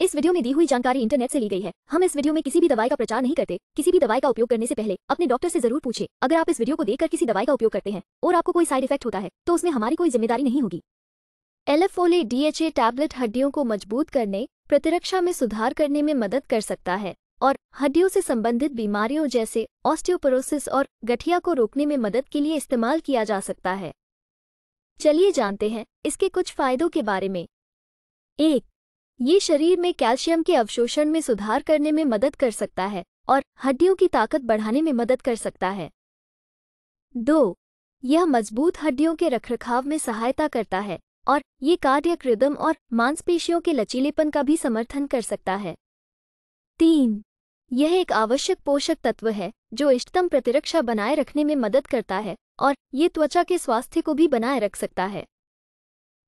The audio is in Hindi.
इस वीडियो में दी हुई जानकारी इंटरनेट से ली गई है हम इस वीडियो में किसी भी दवाई का प्रचार नहीं करते किसी भी दवाई का उपयोग करने से पहले अपने डॉक्टर से जरूर पूछे अगर आप इस वीडियो को देखकर किसी दवाई का उपयोग करते हैं और आपको कोई साइड इफेक्ट होता है तो उसमें हमारी कोई जिम्मेदारी नहीं होगी एलेफोले डीएचए टैबलेट हड्डियों को मजबूत करने प्रतिरक्षा में सुधार करने में मदद कर सकता है और हड्डियों से संबंधित बीमारियों जैसे ऑस्टियोपोरोसिस और गठिया को रोकने में मदद के लिए इस्तेमाल किया जा सकता है चलिए जानते हैं इसके कुछ फायदों के बारे में एक ये शरीर में कैल्शियम के अवशोषण में सुधार करने में मदद कर सकता है और हड्डियों की ताकत बढ़ाने में मदद कर सकता है दो यह मजबूत हड्डियों के रखरखाव में सहायता करता है और ये कार्डियक रिदम और मांसपेशियों के लचीलेपन का भी समर्थन कर सकता है तीन यह एक आवश्यक पोषक तत्व है जो इष्टतम प्रतिरक्षा बनाए रखने में मदद करता है और ये त्वचा के स्वास्थ्य को भी बनाए रख सकता है